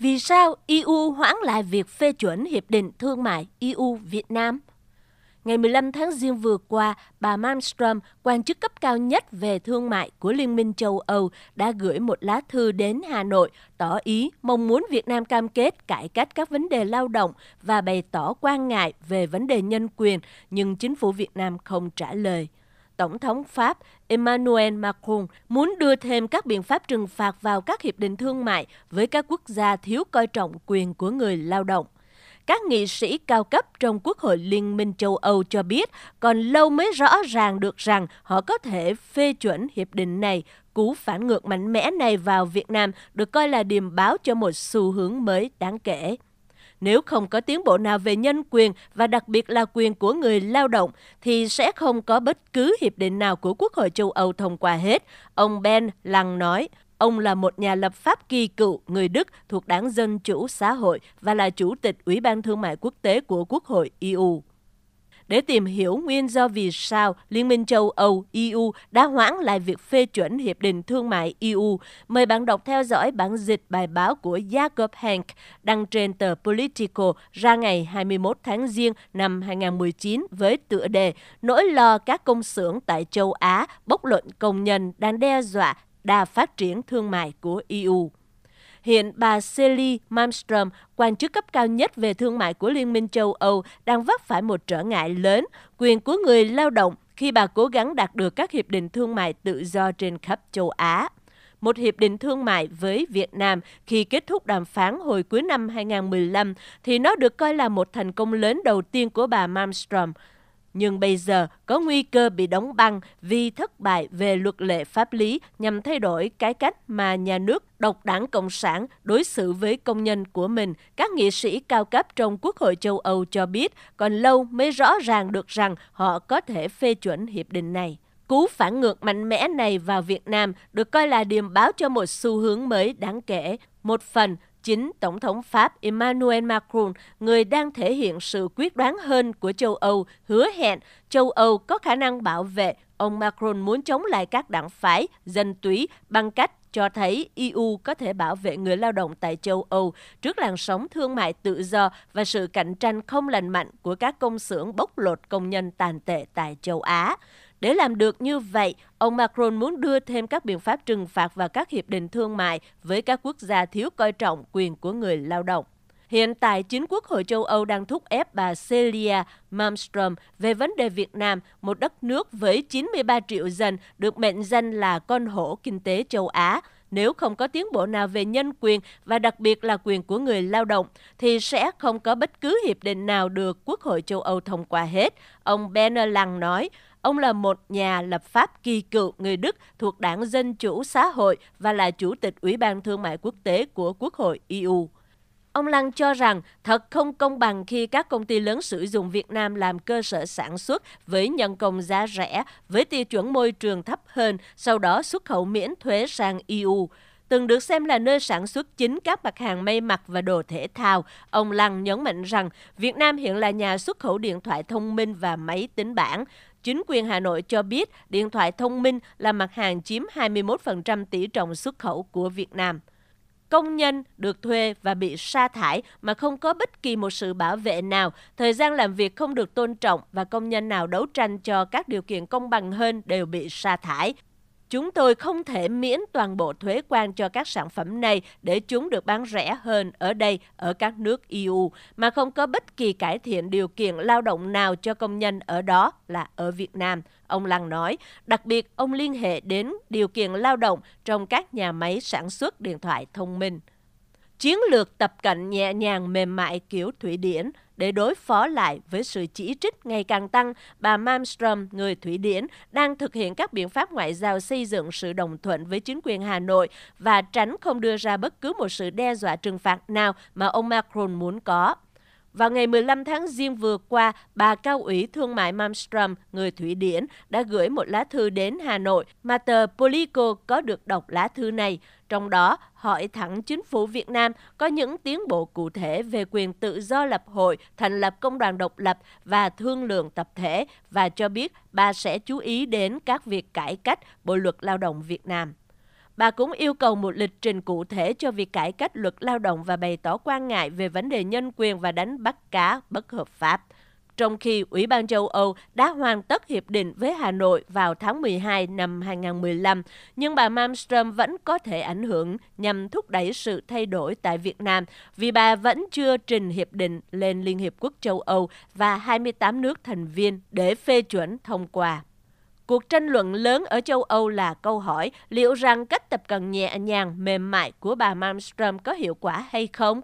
Vì sao EU hoãn lại việc phê chuẩn Hiệp định Thương mại EU-Việt Nam? Ngày 15 tháng Giêng vừa qua, bà Malmström, quan chức cấp cao nhất về thương mại của Liên minh châu Âu, đã gửi một lá thư đến Hà Nội tỏ ý mong muốn Việt Nam cam kết cải cách các vấn đề lao động và bày tỏ quan ngại về vấn đề nhân quyền, nhưng chính phủ Việt Nam không trả lời. Tổng thống Pháp Emmanuel Macron muốn đưa thêm các biện pháp trừng phạt vào các hiệp định thương mại với các quốc gia thiếu coi trọng quyền của người lao động. Các nghị sĩ cao cấp trong Quốc hội Liên minh châu Âu cho biết còn lâu mới rõ ràng được rằng họ có thể phê chuẩn hiệp định này. Cú phản ngược mạnh mẽ này vào Việt Nam được coi là điềm báo cho một xu hướng mới đáng kể. Nếu không có tiến bộ nào về nhân quyền và đặc biệt là quyền của người lao động thì sẽ không có bất cứ hiệp định nào của Quốc hội châu Âu thông qua hết, ông Ben Lăng nói. Ông là một nhà lập pháp kỳ cựu người Đức thuộc đảng Dân Chủ Xã hội và là Chủ tịch Ủy ban Thương mại Quốc tế của Quốc hội EU để tìm hiểu nguyên do vì sao Liên minh châu Âu EU đã hoãn lại việc phê chuẩn Hiệp định Thương mại EU. Mời bạn đọc theo dõi bản dịch bài báo của Jacob Hank đăng trên tờ Politico ra ngày 21 tháng Giêng năm 2019 với tựa đề Nỗi lo các công xưởng tại châu Á bốc lộn công nhân đang đe dọa đa phát triển thương mại của EU. Hiện bà Celi Malmström, quan chức cấp cao nhất về thương mại của Liên minh châu Âu, đang vấp phải một trở ngại lớn, quyền của người lao động khi bà cố gắng đạt được các hiệp định thương mại tự do trên khắp châu Á một hiệp định thương mại với Việt Nam khi kết thúc đàm phán hồi cuối năm 2015 thì nó được coi là một thành công lớn đầu tiên của bà Malmstrom nhưng bây giờ có nguy cơ bị đóng băng vì thất bại về luật lệ pháp lý nhằm thay đổi cái cách mà nhà nước độc đảng Cộng sản đối xử với công nhân của mình. Các nghị sĩ cao cấp trong Quốc hội châu Âu cho biết còn lâu mới rõ ràng được rằng họ có thể phê chuẩn hiệp định này. Cú phản ngược mạnh mẽ này vào Việt Nam được coi là điềm báo cho một xu hướng mới đáng kể. Một phần Chính Tổng thống Pháp Emmanuel Macron, người đang thể hiện sự quyết đoán hơn của châu Âu, hứa hẹn châu Âu có khả năng bảo vệ ông Macron muốn chống lại các đảng phái, dân túy bằng cách cho thấy EU có thể bảo vệ người lao động tại châu Âu trước làn sóng thương mại tự do và sự cạnh tranh không lành mạnh của các công xưởng bóc lột công nhân tàn tệ tại châu Á. Để làm được như vậy, ông Macron muốn đưa thêm các biện pháp trừng phạt và các hiệp định thương mại với các quốc gia thiếu coi trọng quyền của người lao động. Hiện tại, chính quốc hội châu Âu đang thúc ép bà Celia Malmström về vấn đề Việt Nam, một đất nước với 93 triệu dân được mệnh danh là con hổ kinh tế châu Á, nếu không có tiến bộ nào về nhân quyền và đặc biệt là quyền của người lao động, thì sẽ không có bất cứ hiệp định nào được Quốc hội châu Âu thông qua hết, ông Benelang nói. Ông là một nhà lập pháp kỳ cựu người Đức thuộc đảng Dân Chủ Xã hội và là Chủ tịch Ủy ban Thương mại Quốc tế của Quốc hội EU. Ông Lăng cho rằng thật không công bằng khi các công ty lớn sử dụng Việt Nam làm cơ sở sản xuất với nhân công giá rẻ, với tiêu chuẩn môi trường thấp hơn, sau đó xuất khẩu miễn thuế sang EU. Từng được xem là nơi sản xuất chính các mặt hàng may mặc và đồ thể thao, ông Lăng nhấn mạnh rằng Việt Nam hiện là nhà xuất khẩu điện thoại thông minh và máy tính bảng. Chính quyền Hà Nội cho biết điện thoại thông minh là mặt hàng chiếm 21% tỷ trọng xuất khẩu của Việt Nam công nhân được thuê và bị sa thải mà không có bất kỳ một sự bảo vệ nào, thời gian làm việc không được tôn trọng và công nhân nào đấu tranh cho các điều kiện công bằng hơn đều bị sa thải. Chúng tôi không thể miễn toàn bộ thuế quan cho các sản phẩm này để chúng được bán rẻ hơn ở đây ở các nước EU mà không có bất kỳ cải thiện điều kiện lao động nào cho công nhân ở đó là ở Việt Nam, ông Lăng nói. Đặc biệt, ông liên hệ đến điều kiện lao động trong các nhà máy sản xuất điện thoại thông minh chiến lược tập cận nhẹ nhàng mềm mại kiểu Thụy Điển để đối phó lại với sự chỉ trích ngày càng tăng, bà Malmström, người Thụy Điển, đang thực hiện các biện pháp ngoại giao xây dựng sự đồng thuận với chính quyền Hà Nội và tránh không đưa ra bất cứ một sự đe dọa trừng phạt nào mà ông Macron muốn có. Vào ngày 15 tháng Giêng vừa qua, bà cao ủy thương mại Malmström, người Thụy Điển, đã gửi một lá thư đến Hà Nội mà tờ Politico có được đọc lá thư này. Trong đó, hỏi thẳng chính phủ Việt Nam có những tiến bộ cụ thể về quyền tự do lập hội, thành lập công đoàn độc lập và thương lượng tập thể và cho biết bà sẽ chú ý đến các việc cải cách Bộ luật lao động Việt Nam. Bà cũng yêu cầu một lịch trình cụ thể cho việc cải cách luật lao động và bày tỏ quan ngại về vấn đề nhân quyền và đánh bắt cá bất hợp pháp trong khi Ủy ban châu Âu đã hoàn tất hiệp định với Hà Nội vào tháng 12 năm 2015, nhưng bà Malmström vẫn có thể ảnh hưởng nhằm thúc đẩy sự thay đổi tại Việt Nam vì bà vẫn chưa trình hiệp định lên Liên Hiệp Quốc châu Âu và 28 nước thành viên để phê chuẩn thông qua. Cuộc tranh luận lớn ở châu Âu là câu hỏi liệu rằng cách tập cận nhẹ nhàng, mềm mại của bà Malmström có hiệu quả hay không?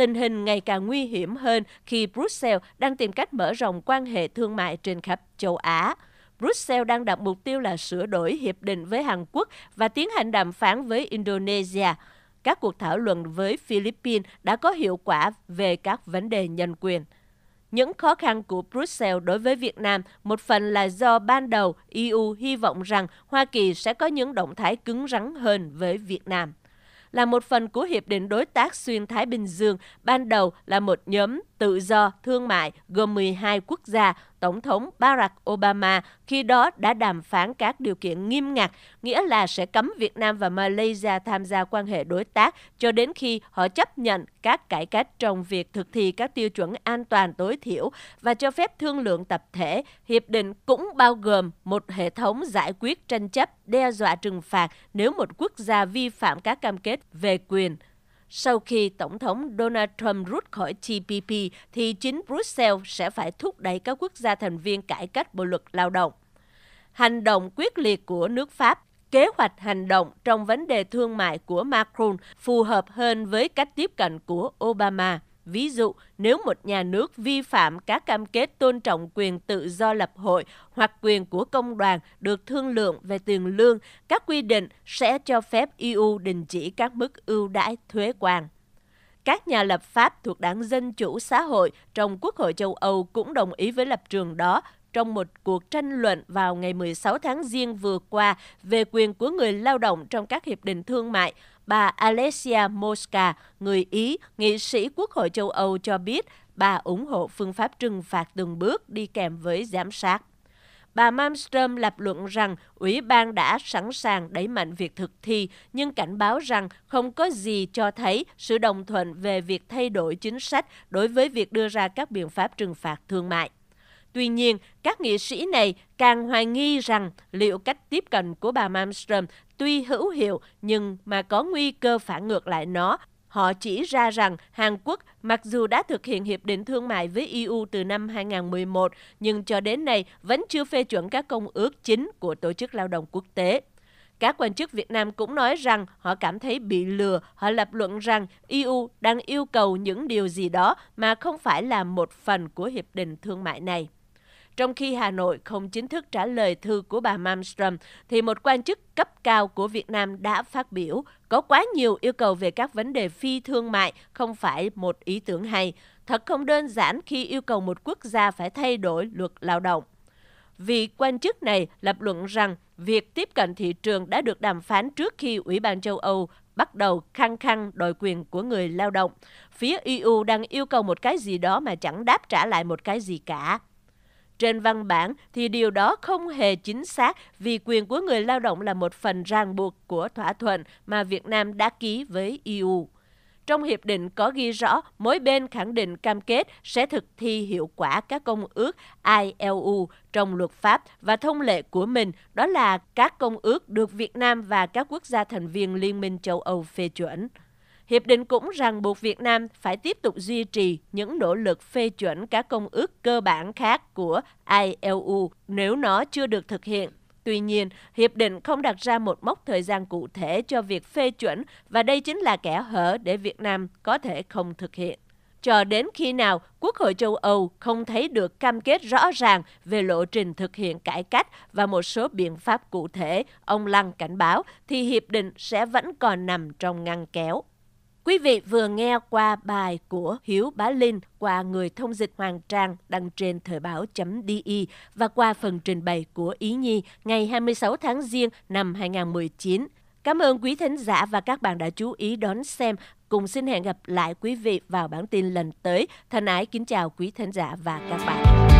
tình hình ngày càng nguy hiểm hơn khi Brussels đang tìm cách mở rộng quan hệ thương mại trên khắp châu Á. Brussels đang đặt mục tiêu là sửa đổi hiệp định với Hàn Quốc và tiến hành đàm phán với Indonesia. Các cuộc thảo luận với Philippines đã có hiệu quả về các vấn đề nhân quyền. Những khó khăn của Brussels đối với Việt Nam một phần là do ban đầu EU hy vọng rằng Hoa Kỳ sẽ có những động thái cứng rắn hơn với Việt Nam là một phần của Hiệp định Đối tác Xuyên Thái Bình Dương, ban đầu là một nhóm tự do thương mại gồm 12 quốc gia, Tổng thống Barack Obama khi đó đã đàm phán các điều kiện nghiêm ngặt, nghĩa là sẽ cấm Việt Nam và Malaysia tham gia quan hệ đối tác cho đến khi họ chấp nhận các cải cách trong việc thực thi các tiêu chuẩn an toàn tối thiểu và cho phép thương lượng tập thể. Hiệp định cũng bao gồm một hệ thống giải quyết tranh chấp, đe dọa trừng phạt nếu một quốc gia vi phạm các cam kết về quyền sau khi Tổng thống Donald Trump rút khỏi TPP, thì chính Brussels sẽ phải thúc đẩy các quốc gia thành viên cải cách bộ luật lao động. Hành động quyết liệt của nước Pháp kế hoạch hành động trong vấn đề thương mại của Macron phù hợp hơn với cách tiếp cận của Obama. Ví dụ, nếu một nhà nước vi phạm các cam kết tôn trọng quyền tự do lập hội hoặc quyền của công đoàn được thương lượng về tiền lương, các quy định sẽ cho phép EU đình chỉ các mức ưu đãi thuế quan. Các nhà lập pháp thuộc đảng Dân Chủ Xã hội trong Quốc hội châu Âu cũng đồng ý với lập trường đó trong một cuộc tranh luận vào ngày 16 tháng Giêng vừa qua về quyền của người lao động trong các hiệp định thương mại, Bà Alessia Mosca, người Ý, nghị sĩ Quốc hội châu Âu cho biết bà ủng hộ phương pháp trừng phạt từng bước đi kèm với giám sát. Bà Malmström lập luận rằng ủy ban đã sẵn sàng đẩy mạnh việc thực thi, nhưng cảnh báo rằng không có gì cho thấy sự đồng thuận về việc thay đổi chính sách đối với việc đưa ra các biện pháp trừng phạt thương mại. Tuy nhiên, các nghị sĩ này càng hoài nghi rằng liệu cách tiếp cận của bà Malmström tuy hữu hiệu nhưng mà có nguy cơ phản ngược lại nó. Họ chỉ ra rằng Hàn Quốc mặc dù đã thực hiện hiệp định thương mại với EU từ năm 2011 nhưng cho đến nay vẫn chưa phê chuẩn các công ước chính của Tổ chức Lao động Quốc tế. Các quan chức Việt Nam cũng nói rằng họ cảm thấy bị lừa, họ lập luận rằng EU đang yêu cầu những điều gì đó mà không phải là một phần của hiệp định thương mại này. Trong khi Hà Nội không chính thức trả lời thư của bà Malmstrom, thì một quan chức cấp cao của Việt Nam đã phát biểu có quá nhiều yêu cầu về các vấn đề phi thương mại, không phải một ý tưởng hay. Thật không đơn giản khi yêu cầu một quốc gia phải thay đổi luật lao động. Vị quan chức này lập luận rằng việc tiếp cận thị trường đã được đàm phán trước khi Ủy ban châu Âu bắt đầu khăng khăng đòi quyền của người lao động. Phía EU đang yêu cầu một cái gì đó mà chẳng đáp trả lại một cái gì cả. Trên văn bản thì điều đó không hề chính xác vì quyền của người lao động là một phần ràng buộc của thỏa thuận mà Việt Nam đã ký với EU. Trong hiệp định có ghi rõ mỗi bên khẳng định cam kết sẽ thực thi hiệu quả các công ước ILO e trong luật pháp và thông lệ của mình, đó là các công ước được Việt Nam và các quốc gia thành viên Liên minh châu Âu phê chuẩn. Hiệp định cũng ràng buộc Việt Nam phải tiếp tục duy trì những nỗ lực phê chuẩn các công ước cơ bản khác của ILU nếu nó chưa được thực hiện. Tuy nhiên, hiệp định không đặt ra một mốc thời gian cụ thể cho việc phê chuẩn và đây chính là kẻ hở để Việt Nam có thể không thực hiện. Cho đến khi nào Quốc hội châu Âu không thấy được cam kết rõ ràng về lộ trình thực hiện cải cách và một số biện pháp cụ thể, ông Lăng cảnh báo, thì hiệp định sẽ vẫn còn nằm trong ngăn kéo. Quý vị vừa nghe qua bài của Hiếu Bá Linh qua người thông dịch Hoàng Trang đăng trên thời báo.de và qua phần trình bày của Ý Nhi ngày 26 tháng Giêng năm 2019. Cảm ơn quý thính giả và các bạn đã chú ý đón xem. Cùng xin hẹn gặp lại quý vị vào bản tin lần tới. Thân ái kính chào quý thính giả và các bạn.